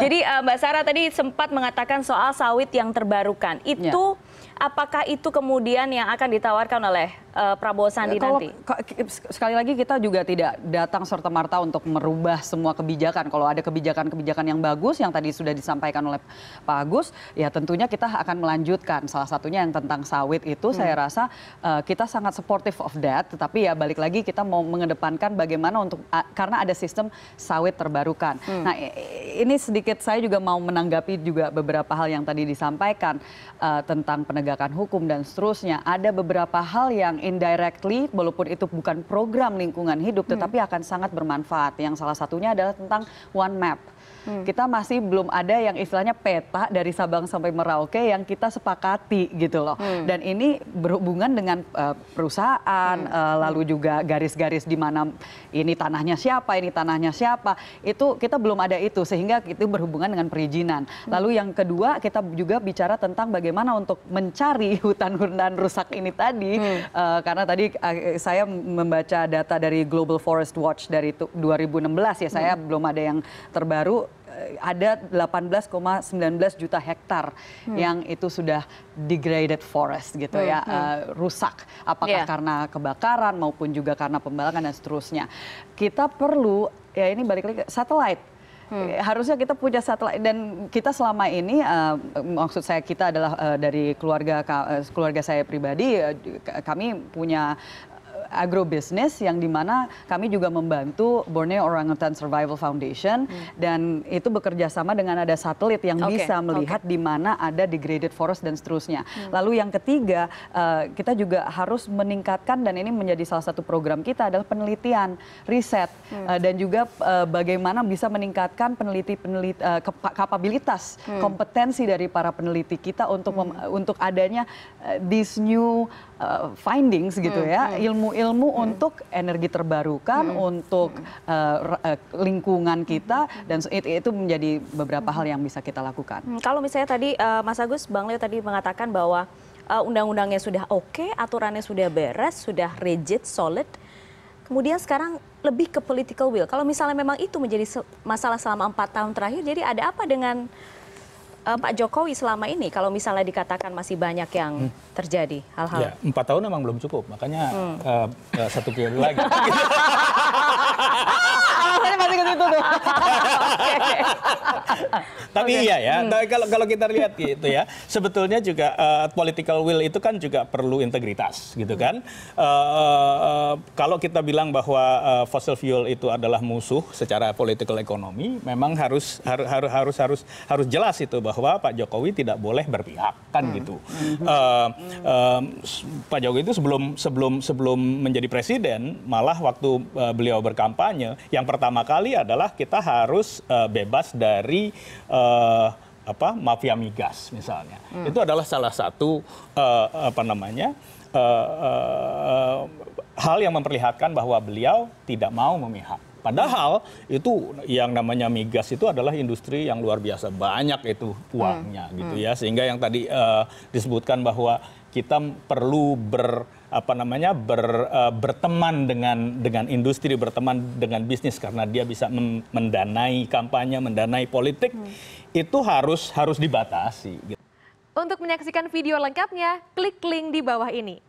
Jadi uh, Mbak Sarah tadi sempat mengatakan soal sawit yang terbarukan. Ya. Itu apakah itu kemudian yang akan ditawarkan oleh uh, Prabowo Sandi ya, kalau, nanti? Sekali lagi kita juga tidak datang serta merta untuk merubah semua kebijakan. Kalau ada kebijakan-kebijakan yang bagus yang tadi sudah disampaikan oleh Pak Agus, ya tentunya kita akan melanjutkan. Salah satunya yang tentang sawit itu hmm. saya rasa uh, kita sangat supportive of that. Tetapi ya balik lagi kita mau mengedepankan bagaimana untuk uh, karena ada sistem sawit terbarukan. Hmm. Nah ini sedikit saya juga mau menanggapi juga beberapa hal yang tadi disampaikan uh, tentang penegakan penegakan hukum dan seterusnya. Ada beberapa hal yang indirectly walaupun itu bukan program lingkungan hidup hmm. tetapi akan sangat bermanfaat. Yang salah satunya adalah tentang one map Hmm. Kita masih belum ada yang istilahnya peta dari Sabang sampai Merauke yang kita sepakati gitu loh. Hmm. Dan ini berhubungan dengan uh, perusahaan, hmm. uh, lalu juga garis-garis di mana ini tanahnya siapa, ini tanahnya siapa. Itu kita belum ada itu sehingga itu berhubungan dengan perizinan. Hmm. Lalu yang kedua kita juga bicara tentang bagaimana untuk mencari hutan-hutan rusak ini tadi. Hmm. Uh, karena tadi uh, saya membaca data dari Global Forest Watch dari 2016 ya, saya hmm. belum ada yang terbaru Eh, ada 18,19 juta hektar hmm. yang itu sudah degraded forest gitu hmm. ya Uh, rusak apakah yeah. karena kebakaran maupun juga karena pembalakan dan seterusnya kita perlu ya ini balik lagi satelit Hmm. Eh, harusnya kita punya satelit dan kita selama ini uh, maksud saya kita adalah uh, dari keluarga uh, keluarga saya pribadi uh, kami punya agrobisnis yang dimana kami juga membantu Borneo Orangutan Survival Foundation hmm. dan itu bekerja sama dengan ada satelit yang okay. bisa melihat okay. di mana ada degraded forest dan seterusnya. Hmm. Lalu yang ketiga uh, kita juga harus meningkatkan dan ini menjadi salah satu program kita adalah penelitian, riset hmm. uh, dan juga uh, bagaimana bisa meningkatkan peneliti peneliti uh, kapabilitas, hmm. kompetensi dari para peneliti kita untuk hmm. untuk adanya uh, these new uh, findings gitu hmm. ya, hmm. ilmu ilmu hmm. untuk energi terbarukan, hmm. untuk uh, uh, lingkungan kita dan itu menjadi beberapa hal yang bisa kita lakukan. Kalau misalnya tadi uh, Mas Agus, Bang Leo tadi mengatakan bahwa uh, undang-undangnya sudah oke, okay, aturannya sudah beres, sudah rigid, solid. Kemudian sekarang lebih ke political will. Kalau misalnya memang itu menjadi masalah selama empat tahun terakhir, jadi ada apa dengan Eh, Pak Jokowi selama ini kalau misalnya dikatakan masih banyak yang hmm. terjadi hal-hal? Ya, empat tahun memang belum cukup, makanya hmm. uh, uh, satu periode lagi. ke situ tuh. Tapi iya ya, hmm. kalau kalau kita lihat gitu ya, sebetulnya juga eh, political will itu kan juga perlu integritas gitu kan. Eh, eh, kalau kita bilang bahwa fossil fuel itu adalah musuh secara political ekonomi, memang harus harus harus harus harus jelas itu bahwa Pak Jokowi tidak boleh berpihak kan hmm. gitu. Hmm. Pak Jokowi itu sebelum sebelum sebelum menjadi presiden malah waktu beliau berkampanye yang pertama kali kembali adalah kita harus uh, bebas dari uh, apa mafia migas misalnya hmm. itu adalah salah satu uh, apa namanya uh, uh, hal yang memperlihatkan bahwa beliau tidak mau memihak Padahal itu yang namanya migas itu adalah industri yang luar biasa banyak itu uangnya hmm. gitu hmm. ya sehingga yang tadi uh, disebutkan bahwa kita perlu ber apa namanya ber, uh, berteman dengan dengan industri berteman dengan bisnis karena dia bisa mendanai kampanye mendanai politik hmm. itu harus harus dibatasi. Gitu. Untuk menyaksikan video lengkapnya klik link di bawah ini.